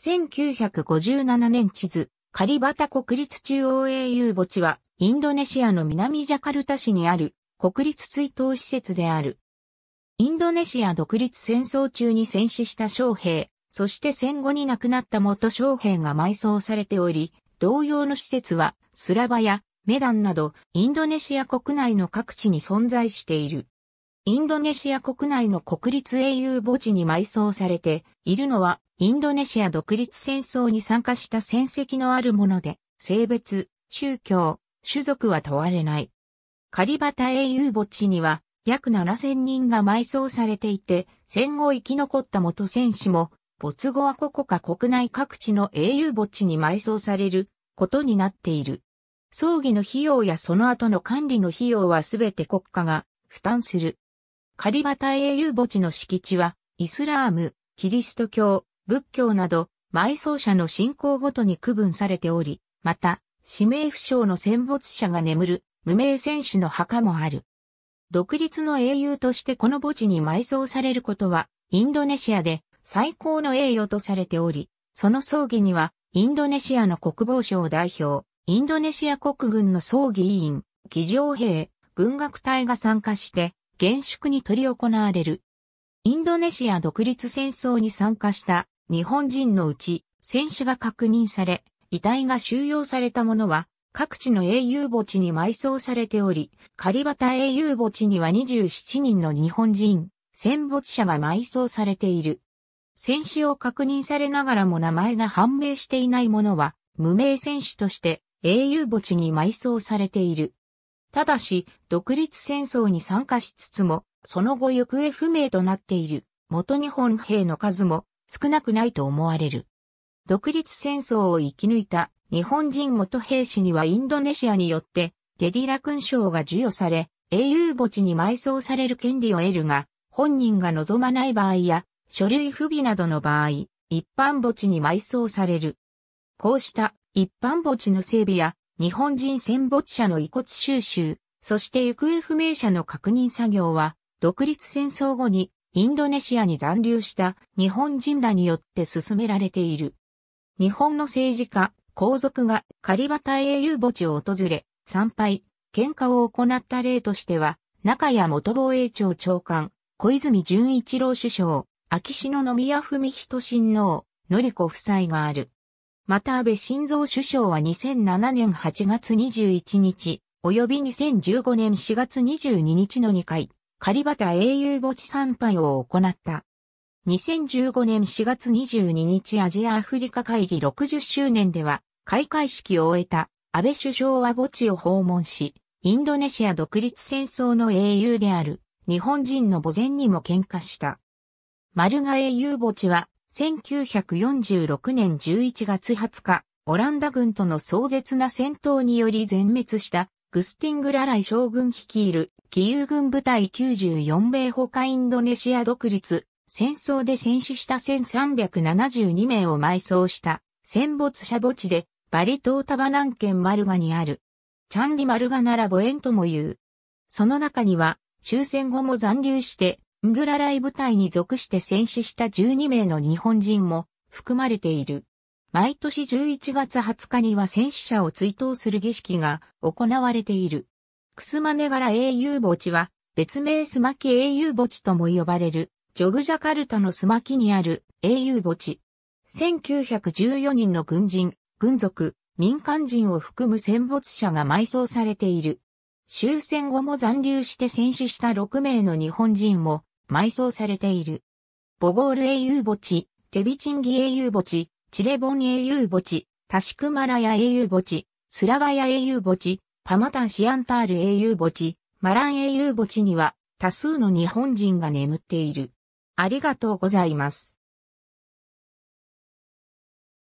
1957年地図、カリバタ国立中央英雄墓地は、インドネシアの南ジャカルタ市にある国立追悼施設である。インドネシア独立戦争中に戦死した将兵、そして戦後に亡くなった元将兵が埋葬されており、同様の施設はスラバやメダンなどインドネシア国内の各地に存在している。インドネシア国内の国立英雄墓地に埋葬されているのは、インドネシア独立戦争に参加した戦績のあるもので、性別、宗教、種族は問われない。カリバタ英雄墓地には、約7000人が埋葬されていて、戦後生き残った元戦士も、没後はここか国内各地の英雄墓地に埋葬されることになっている。葬儀の費用やその後の管理の費用はすべて国家が負担する。カリバタ英雄墓地の敷地は、イスラーム、キリスト教、仏教など、埋葬者の信仰ごとに区分されており、また、指名不詳の戦没者が眠る、無名戦士の墓もある。独立の英雄としてこの墓地に埋葬されることは、インドネシアで最高の栄誉とされており、その葬儀には、インドネシアの国防省代表、インドネシア国軍の葬儀委員、議場兵、軍学隊が参加して、厳粛に執り行われる。インドネシア独立戦争に参加した日本人のうち戦死が確認され、遺体が収容されたものは各地の英雄墓地に埋葬されており、カリバタ英雄墓地には27人の日本人、戦没者が埋葬されている。戦死を確認されながらも名前が判明していないものは無名戦死として英雄墓地に埋葬されている。ただし、独立戦争に参加しつつも、その後行方不明となっている、元日本兵の数も少なくないと思われる。独立戦争を生き抜いた日本人元兵士にはインドネシアによってゲリラ勲章が授与され、英雄墓地に埋葬される権利を得るが、本人が望まない場合や、書類不備などの場合、一般墓地に埋葬される。こうした一般墓地の整備や日本人戦没者の遺骨収集、そして行方不明者の確認作業は、独立戦争後にインドネシアに残留した日本人らによって進められている。日本の政治家、皇族がカリバタ英雄墓地を訪れ、参拝、喧嘩を行った例としては、中谷元防衛庁長官、小泉純一郎首相、秋篠宮文人親王、のり子夫妻がある。また安倍晋三首相は2007年8月21日、及び2015年4月22日の2回、カリバタ英雄墓地参拝を行った。2015年4月22日アジアアフリカ会議60周年では、開会式を終えた安倍首相は墓地を訪問し、インドネシア独立戦争の英雄である日本人の墓前にも喧嘩した。丸が英雄墓地は1946年11月20日、オランダ軍との壮絶な戦闘により全滅したグスティング・ラライ将軍率いる義勇軍部隊94名ほかインドネシア独立、戦争で戦死した1372名を埋葬した戦没者墓地でバリ島タバナン県マルガにあるチャンディマルガならボ縁とも言う。その中には終戦後も残留してムグラライ部隊に属して戦死した12名の日本人も含まれている。毎年11月20日には戦死者を追悼する儀式が行われている。クスマネガラ英雄墓地は別名スマキ英雄墓地とも呼ばれるジョグジャカルタのスマキにある英雄墓地。1914人の軍人、軍属、民間人を含む戦没者が埋葬されている。終戦後も残留して戦死した6名の日本人も埋葬されている。ボゴール英雄墓地、テビチンギ英雄墓地、チレボン英雄墓地、タシクマラヤ英雄墓地、スラバヤ英雄墓地、パマタンシアンタール英雄墓地、マラン英雄墓地には多数の日本人が眠っている。ありがとうございます。